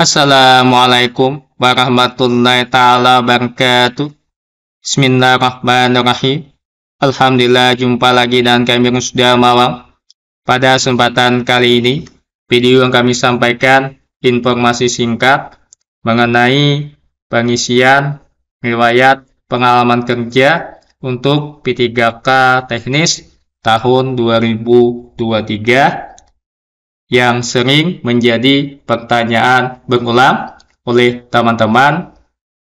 Assalamualaikum warahmatullahi taala wabarakatuh. Bismillahirrahmanirrahim. Alhamdulillah jumpa lagi dan kami sudah malam. Pada kesempatan kali ini, video yang kami sampaikan informasi singkat mengenai pengisian riwayat pengalaman kerja untuk P3K teknis tahun 2023 yang sering menjadi pertanyaan berulang oleh teman-teman,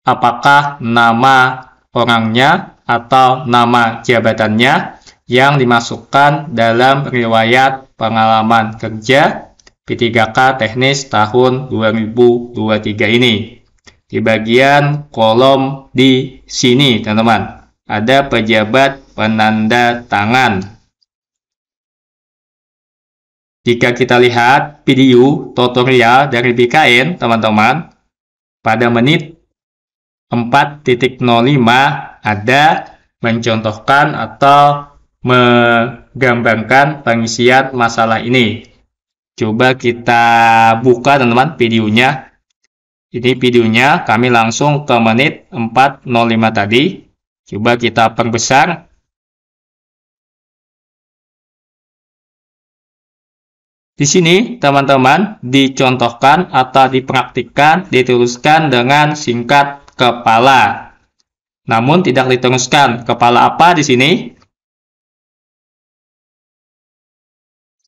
apakah nama orangnya atau nama jabatannya yang dimasukkan dalam riwayat pengalaman kerja P3K teknis tahun 2023 ini. Di bagian kolom di sini, teman-teman, ada pejabat penanda tangan jika kita lihat video tutorial dari BKN, teman-teman, pada menit 4.05 ada mencontohkan atau menggambarkan pengisian masalah ini. Coba kita buka teman-teman videonya. Ini videonya kami langsung ke menit 4.05 tadi. Coba kita perbesar Di sini, teman-teman, dicontohkan atau dipraktikkan, dituliskan dengan singkat kepala. Namun tidak dituliskan Kepala apa di sini?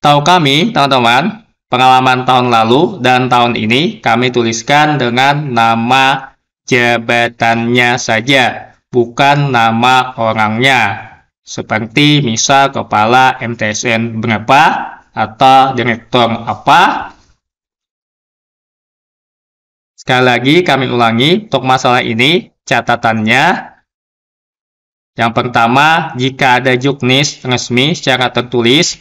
Tahu kami, teman-teman, pengalaman tahun lalu dan tahun ini kami tuliskan dengan nama jabatannya saja, bukan nama orangnya. Seperti misal kepala MTSN berapa, atau direktur apa. Sekali lagi kami ulangi untuk masalah ini catatannya. Yang pertama, jika ada juknis resmi secara tertulis,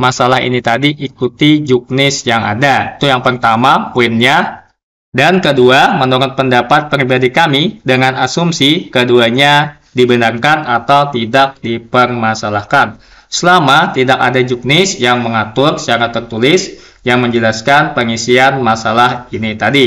masalah ini tadi ikuti juknis yang ada. Itu yang pertama poinnya. Dan kedua, menurut pendapat pribadi kami dengan asumsi keduanya dibenarkan atau tidak dipermasalahkan selama tidak ada juknis yang mengatur secara tertulis yang menjelaskan pengisian masalah ini tadi.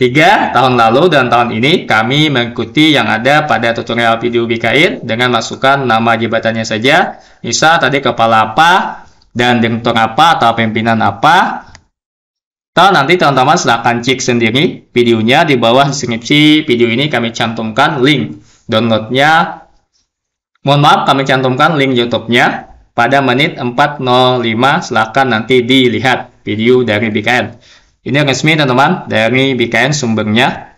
Tiga tahun lalu dan tahun ini kami mengikuti yang ada pada tutorial video BKIN dengan masukkan nama jabatannya saja. Bisa tadi kepala apa dan direktur apa atau pimpinan apa. Atau nanti teman-teman silahkan cek sendiri videonya di bawah deskripsi video ini kami cantumkan link downloadnya Mohon maaf kami cantumkan link YouTube-nya pada menit 405 silahkan nanti dilihat video dari BKN ini resmi teman-teman dari BKN sumbernya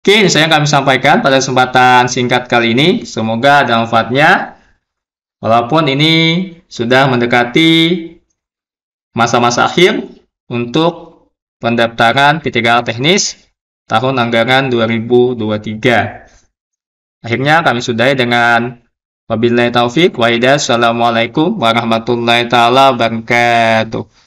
oke ini saya kami sampaikan pada kesempatan singkat kali ini semoga ada manfaatnya walaupun ini sudah mendekati masa-masa akhir untuk pendaftaran p 3 teknis tahun anggaran 2023 Akhirnya kami sudahi dengan wabillahi taufik wa Assalamualaikum warahmatullahi taala wabarakatuh.